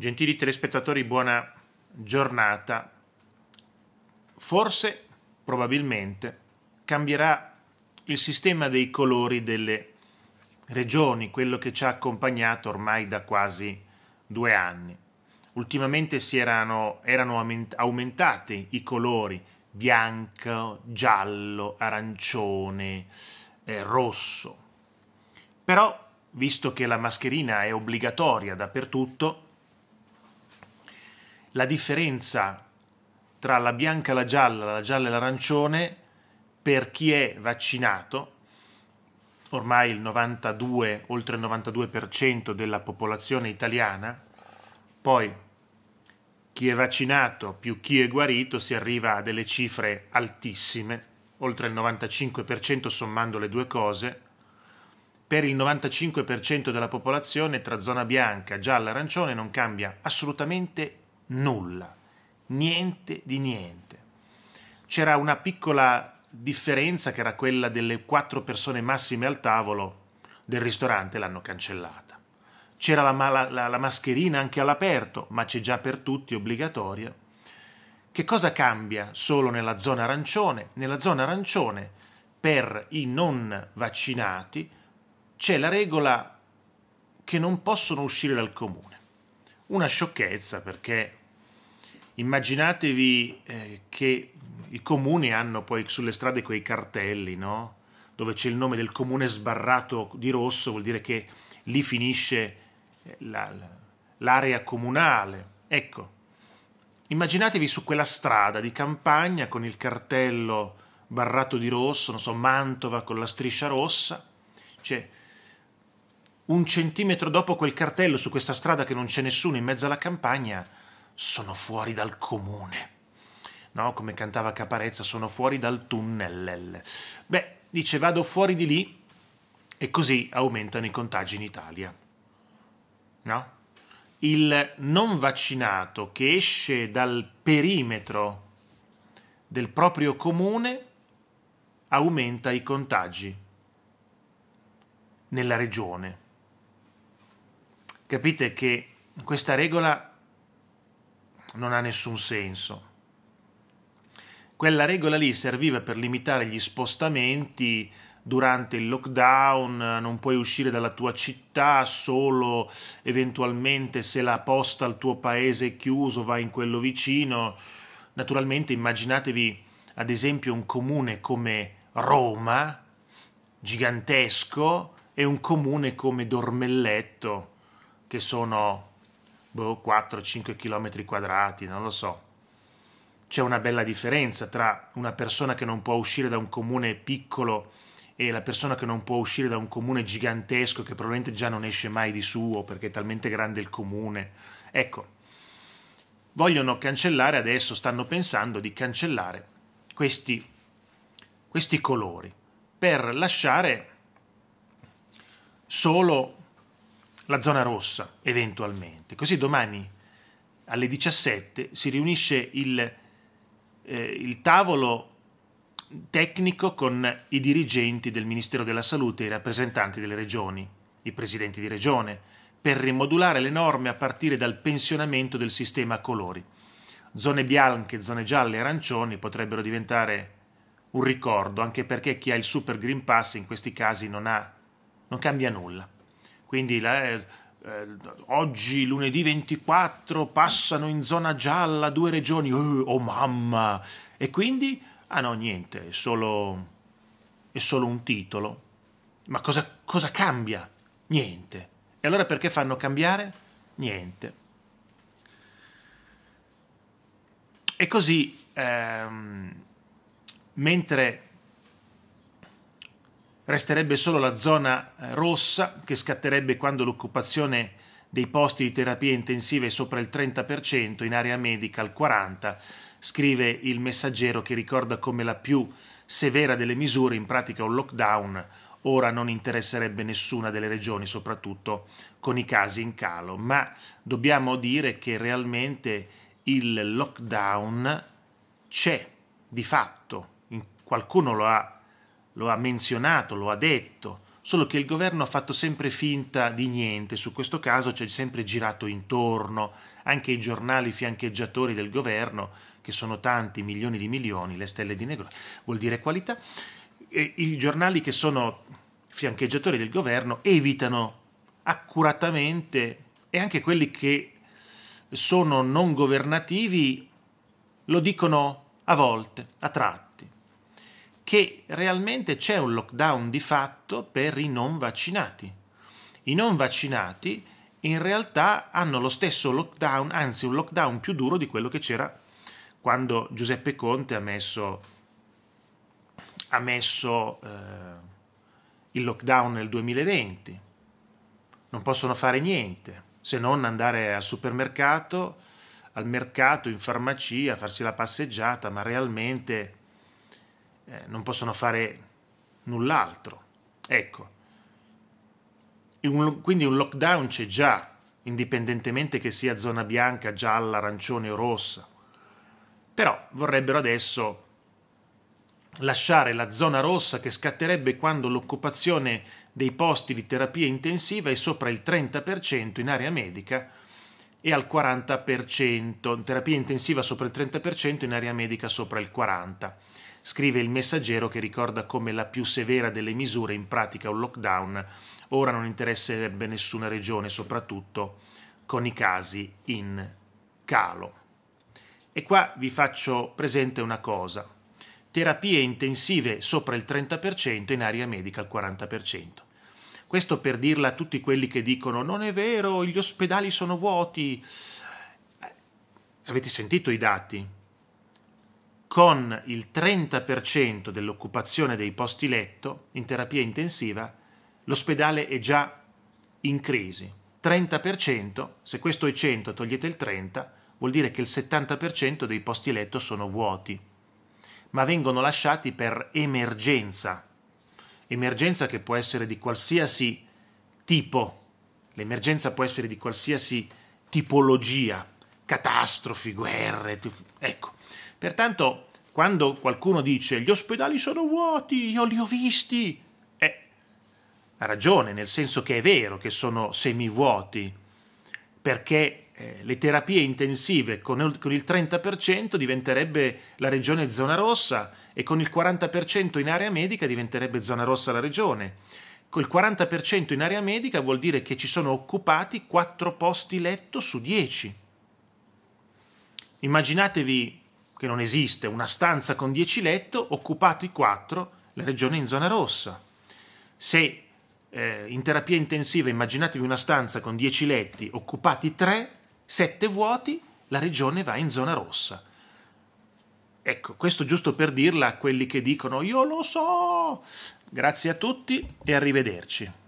Gentili telespettatori, buona giornata. Forse, probabilmente, cambierà il sistema dei colori delle regioni, quello che ci ha accompagnato ormai da quasi due anni. Ultimamente erano, erano aumentati i colori bianco, giallo, arancione, eh, rosso. Però, visto che la mascherina è obbligatoria dappertutto, la differenza tra la bianca e la gialla, la gialla e l'arancione, per chi è vaccinato, ormai il 92, oltre il 92% della popolazione italiana, poi chi è vaccinato più chi è guarito si arriva a delle cifre altissime, oltre il 95% sommando le due cose, per il 95% della popolazione tra zona bianca, gialla e arancione non cambia assolutamente nulla, niente di niente. C'era una piccola differenza che era quella delle quattro persone massime al tavolo del ristorante, l'hanno cancellata. C'era la, la, la, la mascherina anche all'aperto, ma c'è già per tutti, obbligatoria. Che cosa cambia solo nella zona arancione? Nella zona arancione, per i non vaccinati, c'è la regola che non possono uscire dal comune. Una sciocchezza perché immaginatevi eh, che i comuni hanno poi sulle strade quei cartelli, no? dove c'è il nome del comune sbarrato di rosso, vuol dire che lì finisce eh, la, l'area comunale. Ecco, immaginatevi su quella strada di campagna con il cartello barrato di rosso, non so, Mantova con la striscia rossa, cioè un centimetro dopo quel cartello su questa strada che non c'è nessuno in mezzo alla campagna, sono fuori dal comune. No, come cantava Caparezza, sono fuori dal tunnel. Beh, dice vado fuori di lì e così aumentano i contagi in Italia. No? Il non vaccinato che esce dal perimetro del proprio comune aumenta i contagi nella regione. Capite che questa regola non ha nessun senso. Quella regola lì serviva per limitare gli spostamenti durante il lockdown, non puoi uscire dalla tua città solo eventualmente se la posta al tuo paese è chiuso, vai in quello vicino. Naturalmente immaginatevi ad esempio un comune come Roma, gigantesco, e un comune come Dormelletto, che sono boh, 4-5 km quadrati, non lo so. C'è una bella differenza tra una persona che non può uscire da un comune piccolo e la persona che non può uscire da un comune gigantesco che probabilmente già non esce mai di suo perché è talmente grande il comune. Ecco, vogliono cancellare adesso, stanno pensando di cancellare questi, questi colori per lasciare solo la zona rossa eventualmente. Così domani alle 17 si riunisce il, eh, il tavolo tecnico con i dirigenti del Ministero della Salute e i rappresentanti delle regioni, i presidenti di regione, per rimodulare le norme a partire dal pensionamento del sistema a colori. Zone bianche, zone gialle e arancioni potrebbero diventare un ricordo, anche perché chi ha il Super Green Pass in questi casi non, ha, non cambia nulla. Quindi eh, eh, oggi lunedì 24 passano in zona gialla due regioni, oh, oh mamma! E quindi? Ah no, niente, è solo, è solo un titolo. Ma cosa, cosa cambia? Niente. E allora perché fanno cambiare? Niente. E così, ehm, mentre resterebbe solo la zona eh, rossa che scatterebbe quando l'occupazione dei posti di terapia intensiva è sopra il 30%, in area medica il 40%, scrive il messaggero che ricorda come la più severa delle misure, in pratica un lockdown, ora non interesserebbe nessuna delle regioni, soprattutto con i casi in calo, ma dobbiamo dire che realmente il lockdown c'è di fatto, qualcuno lo ha lo ha menzionato, lo ha detto, solo che il governo ha fatto sempre finta di niente, su questo caso c'è sempre girato intorno, anche i giornali fiancheggiatori del governo, che sono tanti, milioni di milioni, le stelle di negro, vuol dire qualità, e i giornali che sono fiancheggiatori del governo evitano accuratamente e anche quelli che sono non governativi lo dicono a volte, a tratti che realmente c'è un lockdown di fatto per i non vaccinati. I non vaccinati in realtà hanno lo stesso lockdown, anzi un lockdown più duro di quello che c'era quando Giuseppe Conte ha messo, ha messo eh, il lockdown nel 2020. Non possono fare niente se non andare al supermercato, al mercato, in farmacia, farsi la passeggiata, ma realmente eh, non possono fare null'altro. Ecco, un, quindi un lockdown c'è già, indipendentemente che sia zona bianca, gialla, arancione o rossa. Però vorrebbero adesso lasciare la zona rossa che scatterebbe quando l'occupazione dei posti di terapia intensiva è sopra il 30% in area medica e al 40%, terapia intensiva sopra il 30%, in area medica sopra il 40%. Scrive il messaggero che ricorda come la più severa delle misure, in pratica un lockdown, ora non interesserebbe nessuna regione, soprattutto con i casi in calo. E qua vi faccio presente una cosa. Terapie intensive sopra il 30%, in area medica il 40%. Questo per dirla a tutti quelli che dicono non è vero, gli ospedali sono vuoti. Eh, avete sentito i dati? con il 30% dell'occupazione dei posti letto in terapia intensiva, l'ospedale è già in crisi. 30%, se questo è 100 togliete il 30, vuol dire che il 70% dei posti letto sono vuoti, ma vengono lasciati per emergenza. Emergenza che può essere di qualsiasi tipo, l'emergenza può essere di qualsiasi tipologia, catastrofi, guerre, ecco Pertanto, quando qualcuno dice gli ospedali sono vuoti, io li ho visti, eh, ha ragione, nel senso che è vero che sono semivuoti, perché eh, le terapie intensive con con il 30% diventerebbe la regione zona rossa e con il 40% in area medica diventerebbe zona rossa la regione. Col 40% in area medica vuol dire che ci sono occupati 4 posti letto su 10. Immaginatevi che non esiste, una stanza con 10 letto, occupati 4, la regione in zona rossa. Se eh, in terapia intensiva immaginatevi una stanza con 10 letti, occupati 3, 7 vuoti, la regione va in zona rossa. Ecco, questo giusto per dirla a quelli che dicono io lo so. Grazie a tutti e arrivederci.